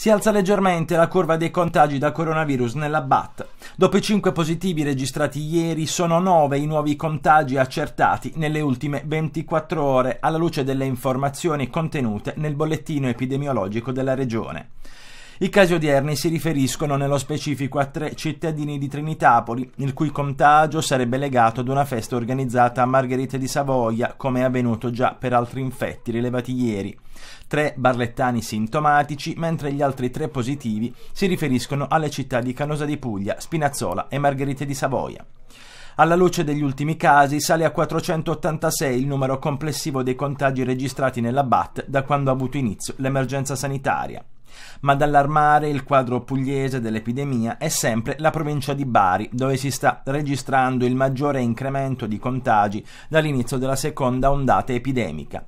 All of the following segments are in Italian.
Si alza leggermente la curva dei contagi da coronavirus nella BAT. Dopo i 5 positivi registrati ieri, sono 9 i nuovi contagi accertati nelle ultime 24 ore, alla luce delle informazioni contenute nel bollettino epidemiologico della regione. I casi odierni si riferiscono nello specifico a tre cittadini di Trinitapoli, il cui contagio sarebbe legato ad una festa organizzata a Margherita di Savoia, come è avvenuto già per altri infetti rilevati ieri. Tre barlettani sintomatici, mentre gli altri tre positivi si riferiscono alle città di Canosa di Puglia, Spinazzola e Margherita di Savoia. Alla luce degli ultimi casi sale a 486 il numero complessivo dei contagi registrati nella BAT da quando ha avuto inizio l'emergenza sanitaria. Ma ad allarmare il quadro pugliese dell'epidemia è sempre la provincia di Bari, dove si sta registrando il maggiore incremento di contagi dall'inizio della seconda ondata epidemica.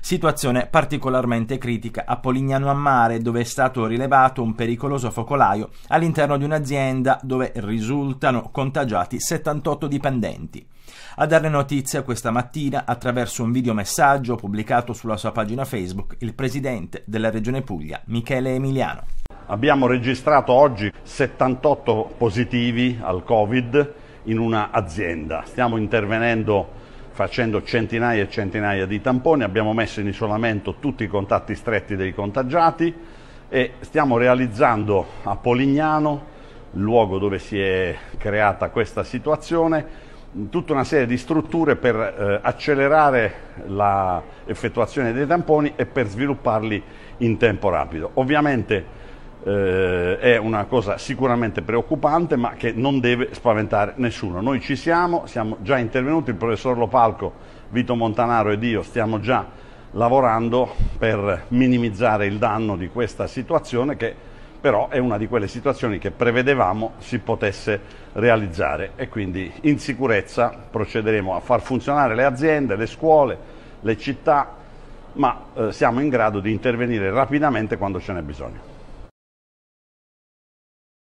Situazione particolarmente critica a Polignano a Mare, dove è stato rilevato un pericoloso focolaio all'interno di un'azienda dove risultano contagiati 78 dipendenti. A darle notizia questa mattina, attraverso un videomessaggio pubblicato sulla sua pagina Facebook, il presidente della Regione Puglia, Michele Emiliano. Abbiamo registrato oggi 78 positivi al Covid in un'azienda. Stiamo intervenendo facendo centinaia e centinaia di tamponi, abbiamo messo in isolamento tutti i contatti stretti dei contagiati e stiamo realizzando a Polignano, il luogo dove si è creata questa situazione, tutta una serie di strutture per eh, accelerare l'effettuazione dei tamponi e per svilupparli in tempo rapido. Ovviamente eh, è una cosa sicuramente preoccupante ma che non deve spaventare nessuno. Noi ci siamo, siamo già intervenuti, il professor Lopalco, Vito Montanaro ed io stiamo già lavorando per minimizzare il danno di questa situazione che però è una di quelle situazioni che prevedevamo si potesse realizzare e quindi in sicurezza procederemo a far funzionare le aziende, le scuole, le città, ma eh, siamo in grado di intervenire rapidamente quando ce n'è bisogno.